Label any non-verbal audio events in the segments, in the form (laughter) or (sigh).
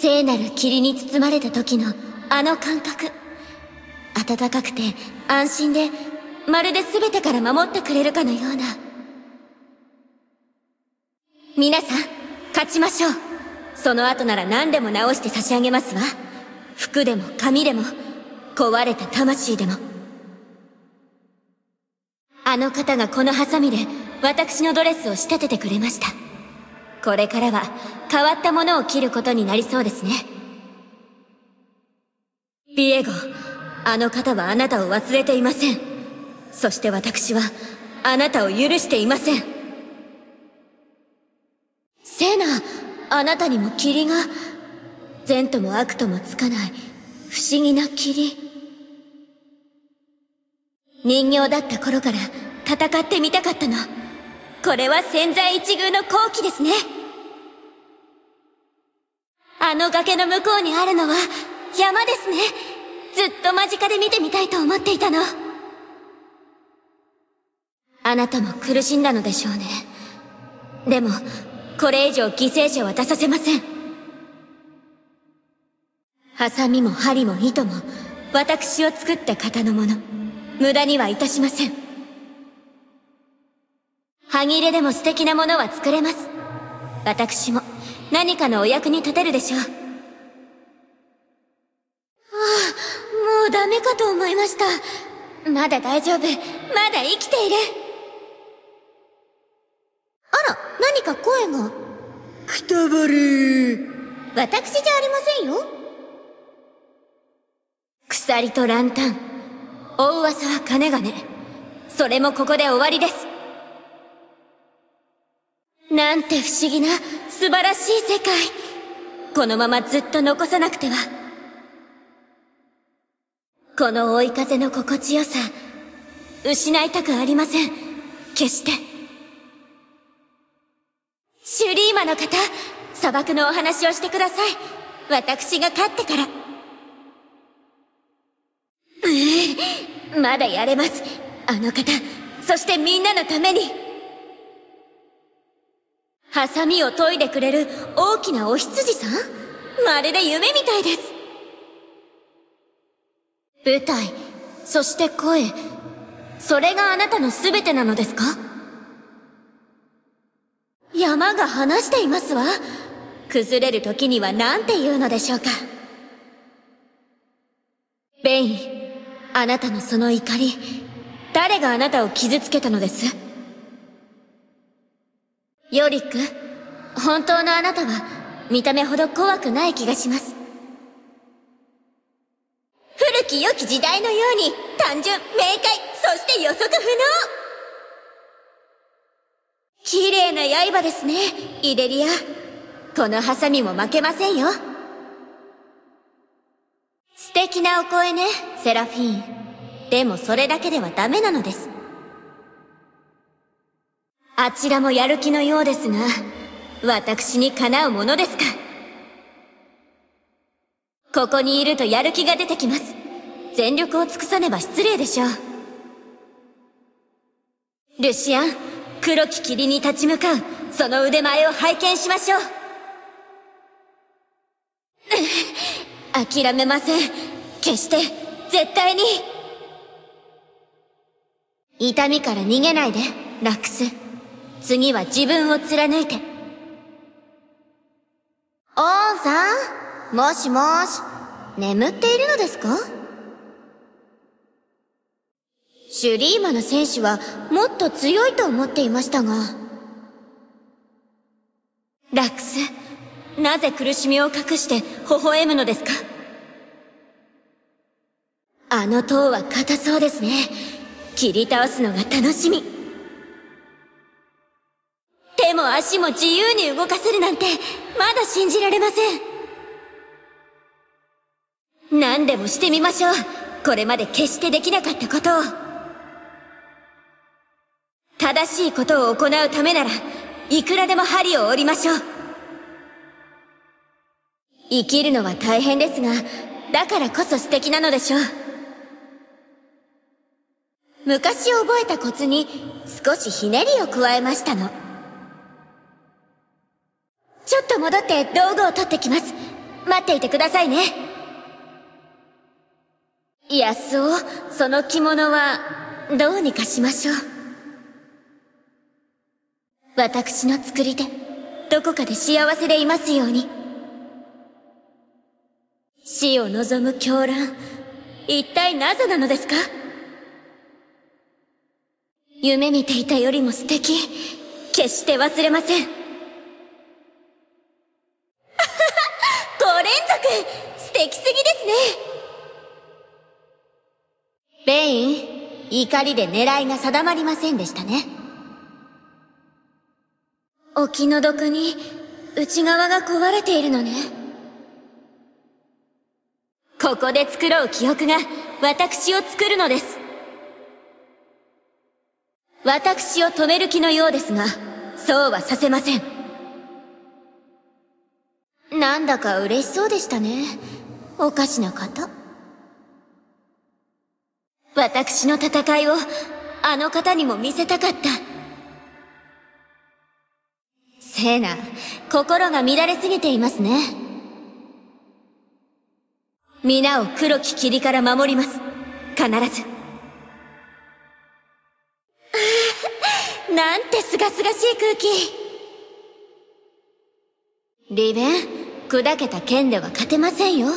聖なる霧に包まれた時のあの感覚暖かくて安心でまるで全てから守ってくれるかのような皆さん勝ちましょうその後なら何でも直して差し上げますわ服でも髪でも壊れた魂でもあの方がこのハサミで私のドレスを仕立ててくれましたこれからは変わったものを切ることになりそうですねビエゴあの方はあなたを忘れていませんそして私はあなたを許していませんセナあなたにも霧が善とも悪ともつかない不思議な霧人形だった頃から戦ってみたかったのこれは千載一遇の好機ですねあの崖の向こうにあるのは山ですねずっと間近で見てみたいと思っていたのあなたも苦しんだのでしょうねでもこれ以上犠牲者は出させませんハサミも針も糸も私を作った方のもの無駄にはいたしません歯切れでも素敵なものは作れます私も何かのお役に立てるでしょうああもうダメかと思いましたまだ大丈夫まだ生きているあら何か声がくたばれ私じゃありませんよ鎖とランタン大噂は金がねそれもここで終わりですなんて不思議な素晴らしい世界このままずっと残さなくてはこの追い風の心地よさ失いたくありません決してシュリーマの方砂漠のお話をしてください私が勝ってからううまだやれますあの方そしてみんなのためにハサミを研いでくれる大きなお羊さんまるで夢みたいです。舞台、そして声、それがあなたの全てなのですか山が話していますわ。崩れる時には何て言うのでしょうか。ベイン、あなたのその怒り、誰があなたを傷つけたのですヨリック本当のあなたは見た目ほど怖くない気がします古き良き時代のように単純明快そして予測不能綺麗な刃ですねイデリアこのハサミも負けませんよ素敵なお声ねセラフィーンでもそれだけではダメなのですあちらもやる気のようですが、私にかなうものですか。ここにいるとやる気が出てきます。全力を尽くさねば失礼でしょう。ルシアン、黒き霧に立ち向かう、その腕前を拝見しましょう。諦めません。決して、絶対に。痛みから逃げないで、ラックス。次は自分を貫いて。オーンさんもしもし、眠っているのですかシュリーマの戦士はもっと強いと思っていましたが。ラックス、なぜ苦しみを隠して微笑むのですかあの塔は硬そうですね。切り倒すのが楽しみ。手も足も自由に動かせるなんてまだ信じられません何でもしてみましょうこれまで決してできなかったことを正しいことを行うためならいくらでも針を折りましょう生きるのは大変ですがだからこそ素敵なのでしょう昔覚えたコツに少しひねりを加えましたの。ちょっと戻って道具を取ってきます待っていてくださいね安尾その着物はどうにかしましょう私の作り手どこかで幸せでいますように死を望む狂乱一体なぜなのですか夢見ていたよりも素敵決して忘れません出きすぎですねベイン怒りで狙いが定まりませんでしたねお気の毒に内側が壊れているのねここで作ろう記憶が私を作るのです私を止める気のようですがそうはさせませんなんだか嬉しそうでしたねおかしな方私の戦いをあの方にも見せたかったせいな心が乱れすぎていますね皆を黒き霧から守ります必ず (laughs) なんてすがすがしい空気リベン砕けた剣では勝てませんよ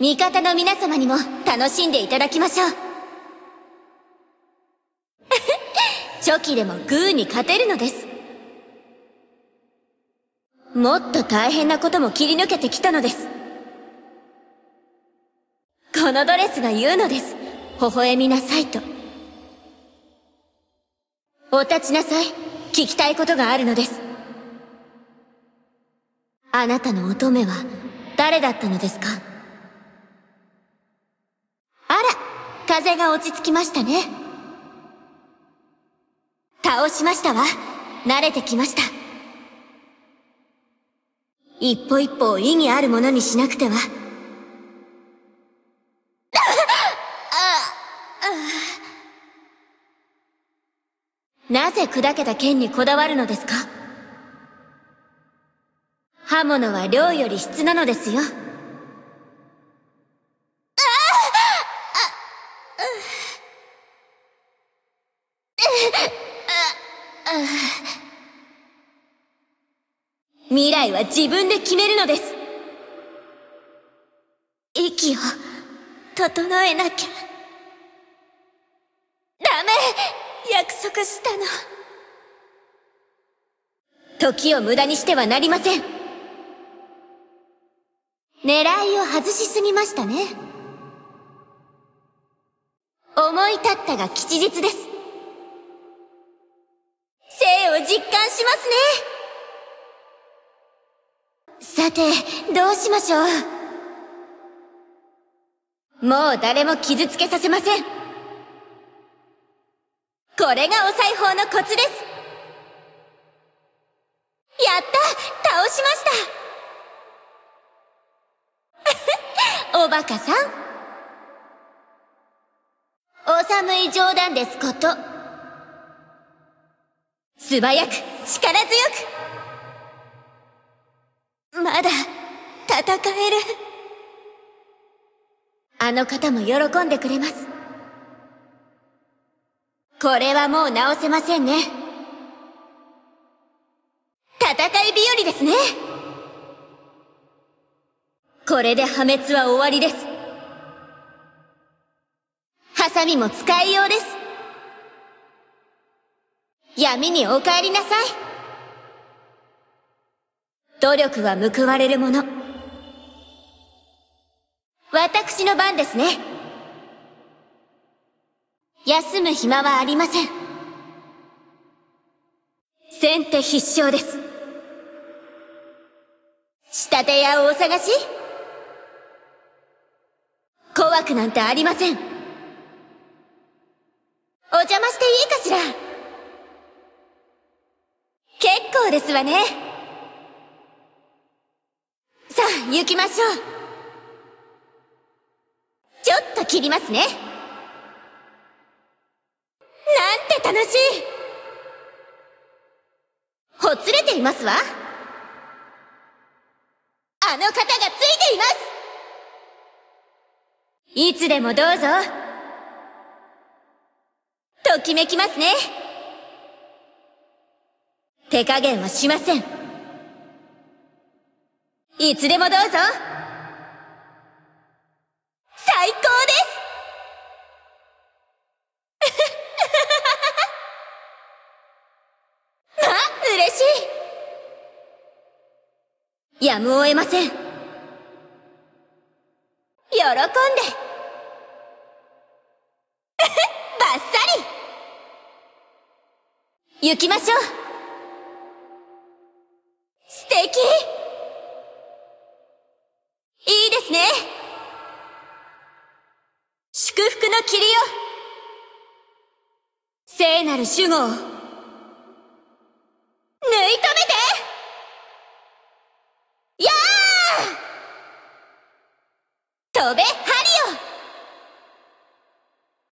味方の皆様にも楽しんでいただきましょう (laughs) 初期でもグーに勝てるのですもっと大変なことも切り抜けてきたのですこのドレスが言うのです微笑みなさいとお立ちなさい聞きたいことがあるのですあなたの乙女は誰だったのですか風が落ち着きましたね倒しましたわ慣れてきました一歩一歩を意義あるものにしなくてはなぜ砕けた剣にこだわるのですか刃物は量より質なのですよ。未来は自分で決めるのです息を整えなきゃダメ約束したの時を無駄にしてはなりません狙いを外しすぎましたね思い立ったが吉日です生を実感しますねさて、どうしましょう。もう誰も傷つけさせません。これがお裁縫のコツです。やった倒しました (laughs) おバカさん。お寒い冗談ですこと。素早く、力強くまだ戦えるあの方も喜んでくれますこれはもう直せませんね戦い日和ですねこれで破滅は終わりですハサミも使いようです闇にお帰りなさい努力は報われるもの。私の番ですね。休む暇はありません。先手必勝です。立て屋をお探し怖くなんてありません。お邪魔していいかしら結構ですわね。あ行きましょうちょっと切りますねなんて楽しいほつれていますわあの方がついていますいつでもどうぞときめきますね手加減はしませんいつでもどうぞ最高ですま (laughs) あ、嬉しいやむを得ません喜んで (laughs) バッサリ行きましょう守護縫い止めてや飛べハリ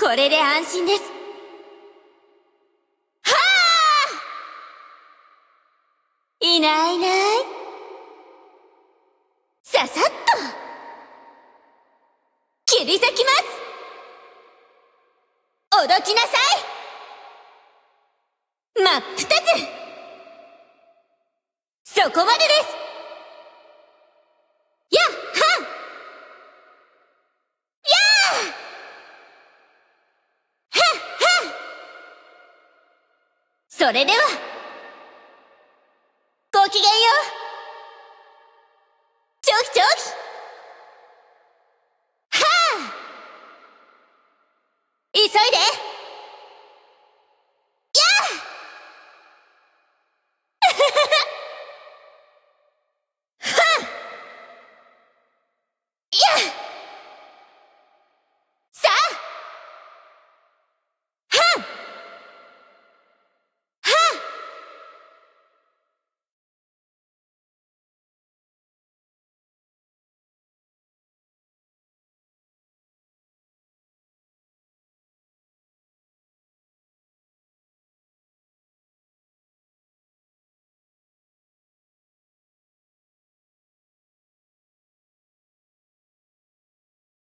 オこれで安心ですはあいないいないささっと切り裂きますおどきなさいつそこまでですやっはんやはっはそれでは